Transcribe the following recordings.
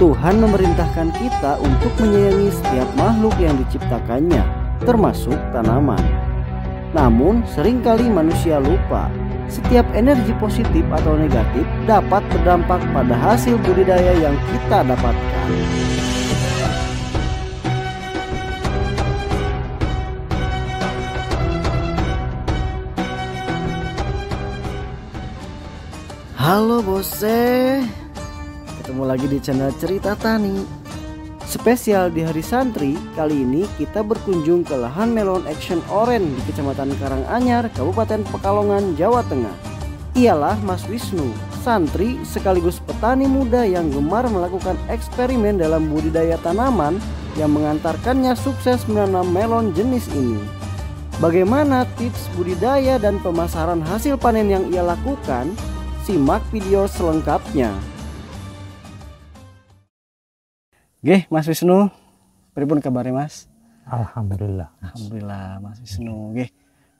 Tuhan memerintahkan kita untuk menyayangi setiap makhluk yang diciptakannya, termasuk tanaman. Namun, seringkali manusia lupa setiap energi positif atau negatif dapat berdampak pada hasil budidaya yang kita dapatkan. Halo bose, Ketemu lagi di channel Cerita Tani. Spesial di Hari Santri, kali ini kita berkunjung ke lahan melon action oren di Kecamatan Karanganyar, Kabupaten Pekalongan, Jawa Tengah. Ialah Mas Wisnu, santri sekaligus petani muda yang gemar melakukan eksperimen dalam budidaya tanaman yang mengantarkannya sukses menanam melon jenis ini. Bagaimana tips budidaya dan pemasaran hasil panen yang ia lakukan? Simak video selengkapnya. Oke, Mas Wisnu. Pripun kabarnya Mas? Alhamdulillah. Alhamdulillah, Mas Wisnu. Oke,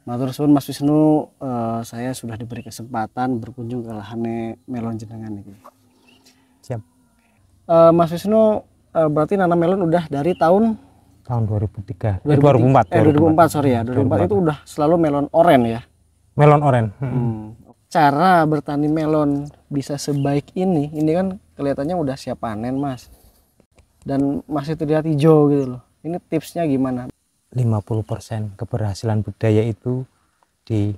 Matur suwun Mas Wisnu, uh, saya sudah diberi kesempatan berkunjung ke lahannya melon jenengan ini. Siap. Uh, Mas Wisnu uh, berarti nanam melon udah dari tahun tahun 2003 2003, eh, 2004 eh 2004, 2004 sorry ya 2004, 2004 itu udah selalu melon oren ya melon oren hmm. hmm. cara bertani melon bisa sebaik ini ini kan kelihatannya udah siap panen mas dan masih terlihat hijau gitu loh. Ini tipsnya gimana? 50% keberhasilan budaya itu di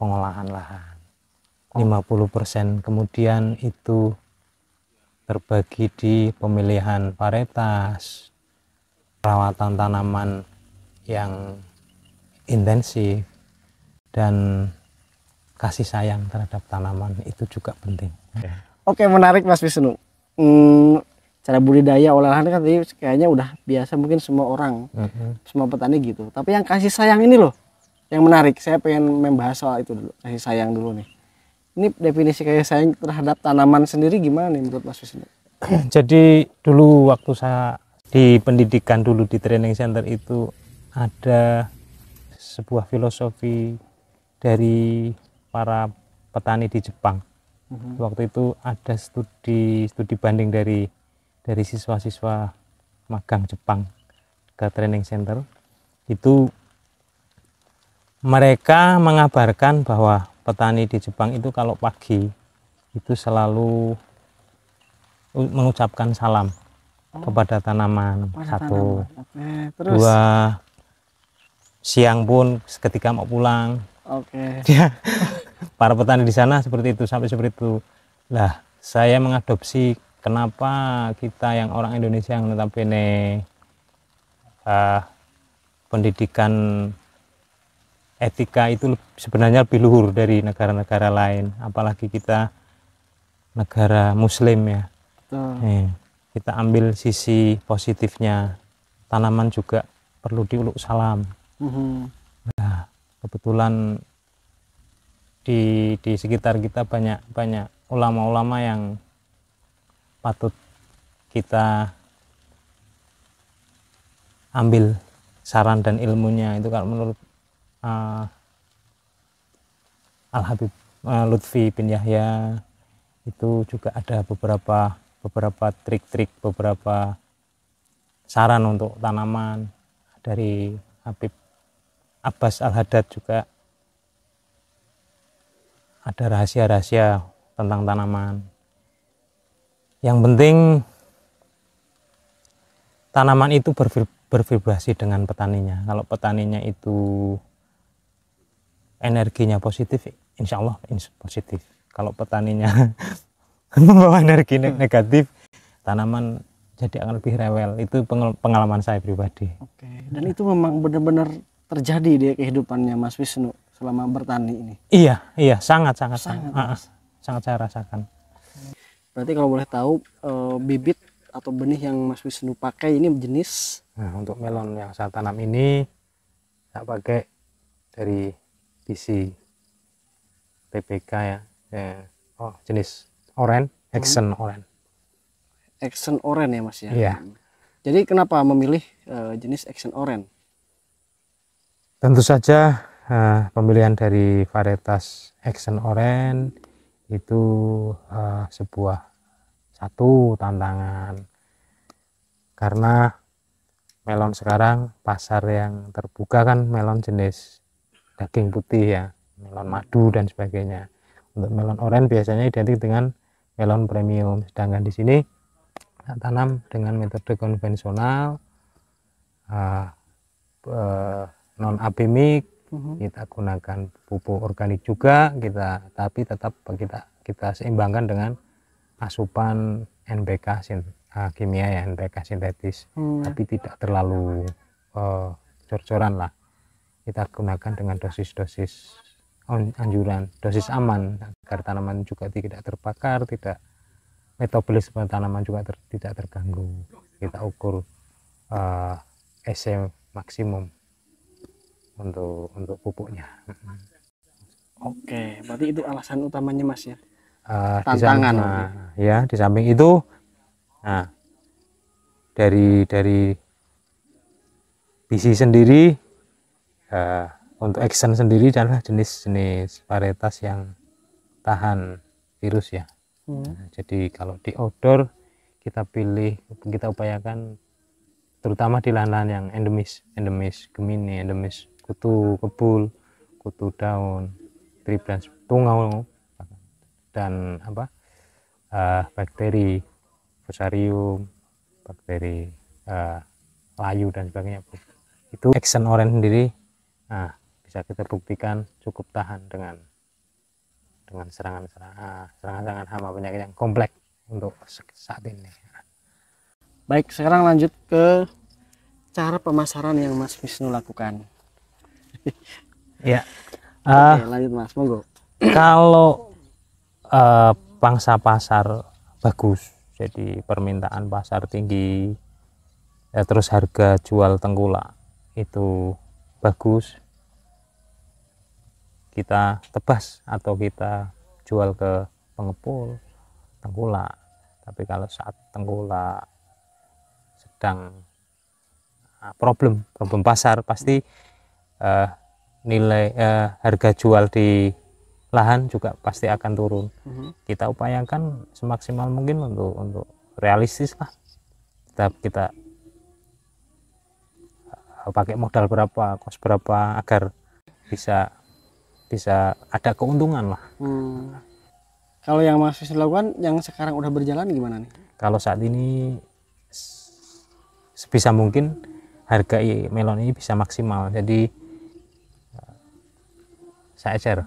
pengolahan lahan. Oh. 50% kemudian itu terbagi di pemilihan varietas, perawatan tanaman yang intensif dan kasih sayang terhadap tanaman itu juga penting. Oke, menarik Mas Wisnu. Hmm, cara budidaya olahan kan tadi kayaknya udah biasa mungkin semua orang mm-hmm. semua petani gitu tapi yang kasih sayang ini loh yang menarik saya pengen membahas soal itu dulu kasih sayang dulu nih ini definisi kayak sayang terhadap tanaman sendiri gimana nih menurut Mas Wisnu jadi dulu waktu saya di pendidikan dulu di training center itu ada sebuah filosofi dari para petani di Jepang mm-hmm. waktu itu ada studi studi banding dari dari siswa-siswa magang Jepang ke training center itu mereka mengabarkan bahwa petani di Jepang itu kalau pagi itu selalu mengucapkan salam oh. kepada tanaman kepada satu tanaman. Eh, terus. dua siang pun ketika mau pulang Oke. Okay. para petani di sana seperti itu sampai seperti itu. Lah, saya mengadopsi kenapa kita yang orang Indonesia yang notabene uh, pendidikan etika itu sebenarnya lebih luhur dari negara-negara lain apalagi kita negara muslim ya eh, kita ambil sisi positifnya tanaman juga perlu diuluk salam hmm nah kebetulan di di sekitar kita banyak banyak ulama-ulama yang patut kita ambil saran dan ilmunya itu kalau menurut uh, eh, Al Habib uh, eh, Lutfi bin Yahya itu juga ada beberapa beberapa trik-trik beberapa saran untuk tanaman dari Habib Abbas Al Hadad juga ada rahasia-rahasia tentang tanaman yang penting tanaman itu bervibrasi dengan petaninya. Kalau petaninya itu energinya positif, insya Allah positif. Kalau petaninya membawa energi negatif, tanaman jadi akan lebih rewel. Itu pengalaman saya pribadi. Oke, dan itu memang benar-benar terjadi di kehidupannya Mas Wisnu selama bertani ini. Iya, iya, sangat sangat sangat sangat, ah, ah. sangat saya rasakan. Berarti kalau boleh tahu e, bibit atau benih yang Mas Wisnu pakai ini jenis? Nah, untuk melon yang saya tanam ini saya pakai dari PC PPK ya. ya. Oh, jenis oren, Action hmm. oren. Action oren ya, Mas ya. Iya. Jadi kenapa memilih e, jenis Action oren? Tentu saja Uh, pemilihan dari varietas Action Orange itu uh, sebuah satu tantangan karena melon sekarang pasar yang terbuka kan melon jenis daging putih ya melon madu dan sebagainya untuk melon oranye biasanya identik dengan melon premium sedangkan di sini tanam dengan metode konvensional uh, eh, uh, eh, non abimik -hmm. kita gunakan pupuk organik juga kita tapi tetap kita kita seimbangkan dengan asupan NPK sin, uh, kimia ya NPK sintetis hmm. tapi tidak terlalu uh, cor-coran lah kita gunakan dengan dosis-dosis anjuran dosis aman agar tanaman juga tidak terbakar tidak metabolisme tanaman juga ter, tidak terganggu kita ukur uh, eh, SM maksimum untuk untuk pupuknya. Oke, berarti itu alasan utamanya mas ya? Uh, Tantangan. Di samping, ah, ya, di samping itu, nah dari dari visi sendiri uh, untuk action sendiri adalah jenis-jenis varietas yang tahan virus ya. Hmm. Nah, jadi kalau di outdoor kita pilih, kita upayakan terutama di lahan-lahan yang endemis, endemis Gemini, endemis kutu kebul kutu daun triplan tungau dan apa uh, bakteri fusarium bakteri uh, layu dan sebagainya itu action orange sendiri nah, bisa kita buktikan cukup tahan dengan dengan serangan-serangan serangan-serangan hama penyakit yang kompleks untuk saat ini. Baik, sekarang lanjut ke cara pemasaran yang Mas Wisnu lakukan ya. Uh, lanjut Mas, monggo. Kalau uh, pangsa pasar bagus, jadi permintaan pasar tinggi, ya terus harga jual tengkulak itu bagus, kita tebas atau kita jual ke pengepul tengkulak. Tapi kalau saat tengkulak sedang ah, problem problem pasar pasti uh, nilai uh, harga jual di lahan juga pasti akan turun. Mm-hmm. Kita upayakan semaksimal mungkin untuk untuk realistis lah. Tetap kita eh, pakai modal berapa, kos berapa agar bisa bisa ada keuntungan lah. Hmm. Kalau yang masih dilakukan, yang sekarang udah berjalan gimana nih? Kalau saat ini sebisa mungkin harga melon ini bisa maksimal. Jadi saya ecer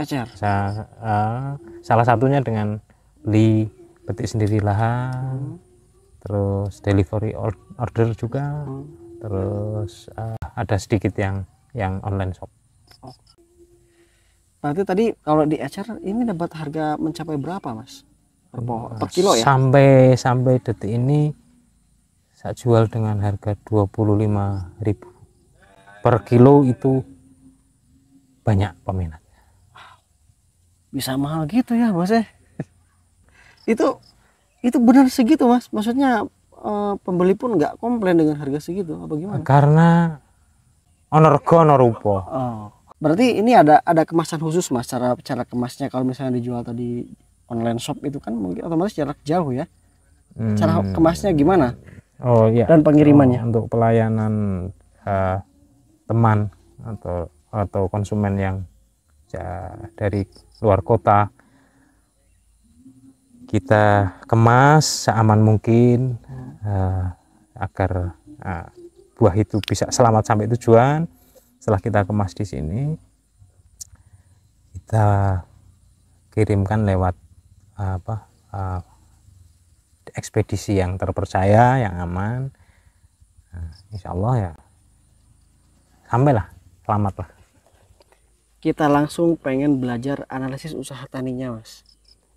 ecer saya, uh, eh, salah satunya dengan beli petik sendiri lahan hmm. terus delivery order juga hmm. terus uh, ada sedikit yang yang online shop oh. berarti tadi kalau di ecer ini dapat harga mencapai berapa mas per, hmm, per kilo ya sampai sampai detik ini saya jual dengan harga 25.000 per kilo itu banyak peminat Bisa mahal gitu ya, Mas eh. itu itu benar segitu, Mas. Maksudnya eh, pembeli pun nggak komplain dengan harga segitu apa gimana? Karena honor honor onorupo. Oh. Berarti ini ada ada kemasan khusus Mas cara cara kemasnya kalau misalnya dijual tadi online shop itu kan mungkin otomatis jarak jauh ya. Hmm. Cara kemasnya gimana? Oh iya. Dan pengirimannya oh, untuk pelayanan uh, teman atau atau konsumen yang dari luar kota kita kemas seaman mungkin uh, agar uh, buah itu bisa selamat sampai tujuan setelah kita kemas di sini kita kirimkan lewat apa uh, ekspedisi yang terpercaya yang aman nah, insya Allah ya sampailah selamatlah kita langsung pengen belajar analisis usaha taninya mas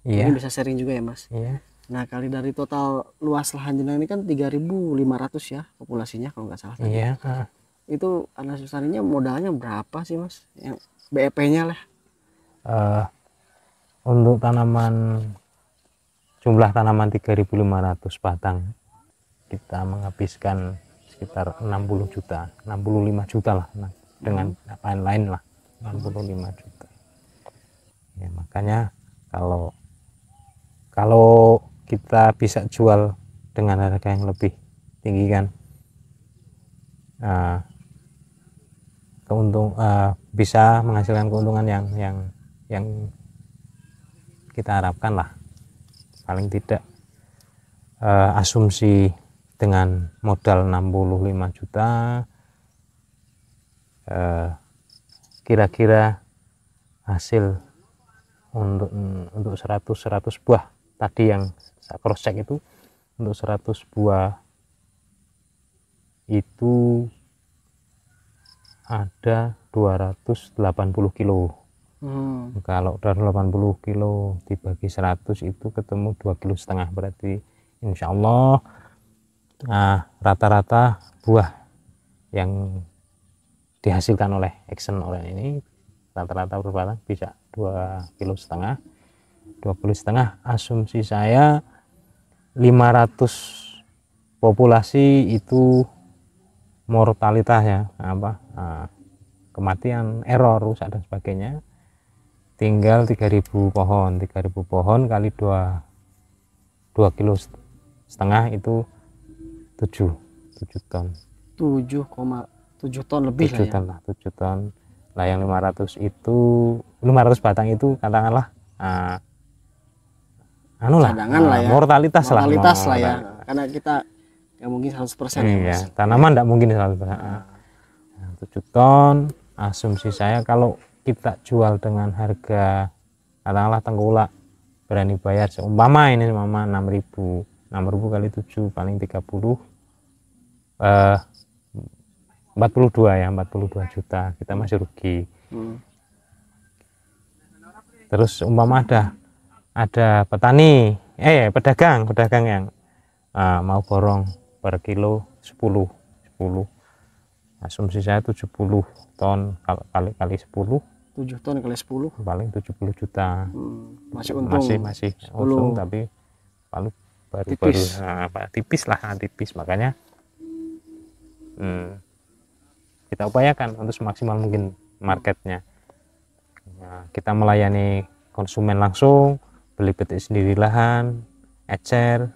yeah. ini bisa sharing juga ya mas yeah. nah kali dari total luas lahan jenang ini kan 3.500 ya populasinya kalau nggak salah Iya. Yeah. itu analisis taninya modalnya berapa sih mas yang BEP nya lah uh, untuk tanaman jumlah tanaman 3.500 batang kita menghabiskan sekitar 60 juta 65 juta lah nah, dengan hmm. lain-lain lah 65 juta ya makanya kalau kalau kita bisa jual dengan harga yang lebih tinggi kan nah, keuntung uh, bisa menghasilkan keuntungan yang yang yang kita harapkan lah paling tidak uh, asumsi dengan modal 65 juta uh, kira-kira hasil untuk untuk 100 100 buah tadi yang saya cross check itu untuk 100 buah itu ada 280 kilo hmm. kalau 280 kilo dibagi 100 itu ketemu 2 kilo setengah berarti insya Allah nah, rata-rata buah yang dihasilkan oleh action orange ini rata-rata berbatang bisa dua kilo setengah dua kilo setengah asumsi saya 500 populasi itu mortalitasnya apa nah, kematian error rusak dan sebagainya tinggal 3000 pohon 3000 pohon kali 2 2 kilo setengah itu 7 7 ton 7,6 7 ton lebih 7 lah ya? lah 7 ton lah yang 500 itu 500 batang itu katakanlah uh, ah, anu lah, Cadangan uh, lah ya. mortalitas, mortalitas lah, lah ya. mortalitas. ya karena kita nggak mungkin 100% persen ya, iya, ya, mas. tanaman nggak mungkin 100% persen nah, 7 ah, ton asumsi saya kalau kita jual dengan harga katakanlah tengkulak berani bayar seumpama ini mama 6000 6000 kali 7 paling 30 eh 42 ya 42 juta kita masih rugi hmm. terus umpama ada ada petani eh pedagang pedagang yang uh, mau borong per kilo 10 10 asumsi saya 70 ton kali kali 10 7 ton kali 10 paling 70 juta hmm, masih untung masih masih 10. untung tapi paling baru tipis. baru eh, tipis lah tipis makanya hmm, kita upayakan untuk semaksimal mungkin marketnya nah, kita melayani konsumen langsung beli petik sendiri lahan ecer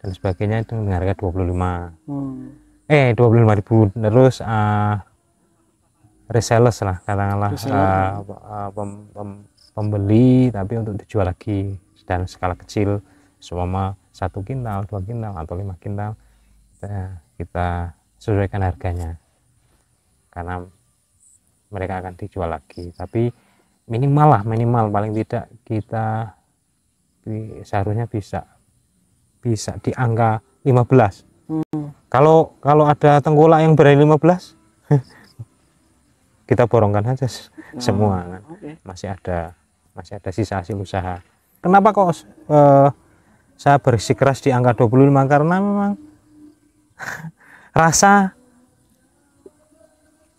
dan sebagainya itu dengan harga 25 hmm. eh 25 ribu terus uh, resellers lah katakanlah uh, pem, pembeli tapi untuk dijual lagi dan skala kecil selama satu kintal dua kintal atau lima kintal kita, kita sesuaikan harganya karena mereka akan dijual lagi tapi minimal lah minimal paling tidak kita seharusnya bisa bisa di angka 15 hmm. kalau kalau ada tengkulak yang berani 15 kita borongkan saja oh, ah, semua kan okay. masih ada masih ada sisa hasil usaha kenapa kok uh, saya bersikeras di angka 25 karena memang rasa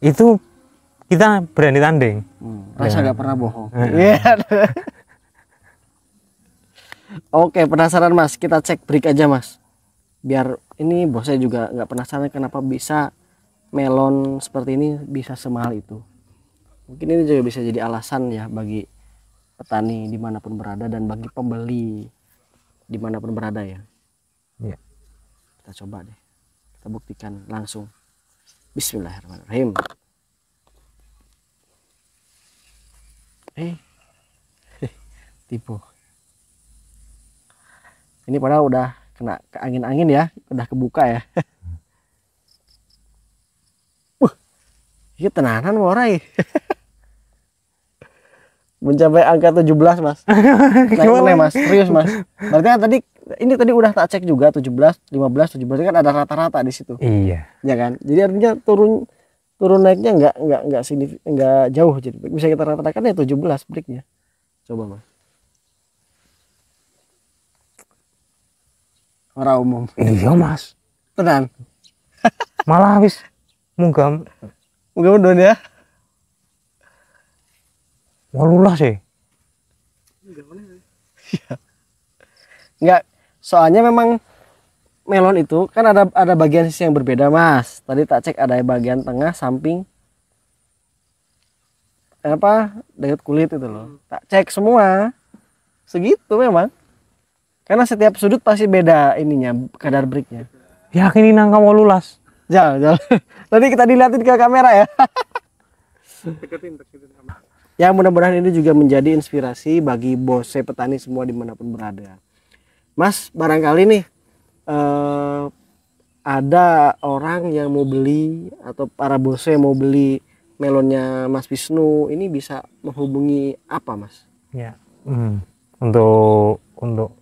itu kita berani tanding hmm, rasa iya. nggak ya. pernah bohong yeah. Iya. oke penasaran mas kita cek break aja mas biar ini bos saya juga nggak penasaran kenapa bisa melon seperti ini bisa semahal itu mungkin ini juga bisa jadi alasan ya bagi petani dimanapun berada dan bagi pembeli dimanapun berada ya. Iya. Kita coba deh, kita buktikan langsung. Bismillahirrahmanirrahim. Eh, tipu. Ini padahal udah kena ke angin-angin ya, udah kebuka ya. Wah, ini iya, tenanan morai. Ya. Mencapai angka 17, Mas. Naik Mas. Serius, Mas. Berarti kan tadi ini tadi udah tak cek juga 17, 15, 17 kan ada rata-rata di situ. Iya. Ya kan? Jadi artinya turun turun naiknya enggak enggak enggak signifikan enggak jauh jadi bisa kita rata-ratakan ya 17 breaknya. Coba mas. Orang umum. Iya mas. Tenang. Malah habis munggam. Munggam don ya. Walulah sih. Enggak boleh. Iya. Enggak soalnya memang melon itu kan ada ada bagian sisi yang berbeda mas tadi tak cek ada bagian tengah samping apa dekat kulit itu loh hmm. tak cek semua segitu memang karena setiap sudut pasti beda ininya kadar breaknya yakin ini nangka mau lulas jauh jauh tadi kita dilihatin ke kamera ya deketin deketin ya mudah-mudahan ini juga menjadi inspirasi bagi bose petani semua dimanapun berada Mas barangkali nih eh, ada orang yang mau beli atau para bos yang mau beli melonnya Mas Wisnu ini bisa menghubungi apa Mas? Ya hmm. untuk untuk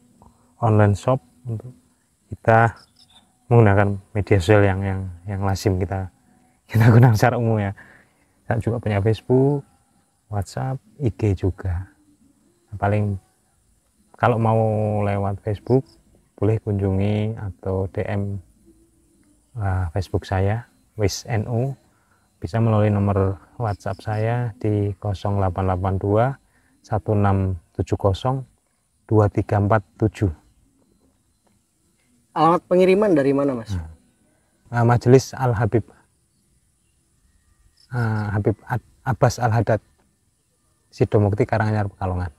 online shop untuk kita menggunakan media sosial yang yang yang lazim kita kita gunakan secara umum ya. Kita juga punya Facebook, WhatsApp, IG juga. Nah, paling kalau mau lewat Facebook boleh kunjungi atau DM uh, eh, Facebook saya wisnu bisa melalui nomor WhatsApp saya di 0882 1670 2347 alamat pengiriman dari mana mas? uh, Majelis Al Habib uh, Habib Abbas Al Hadad Sidomukti Karanganyar Pekalongan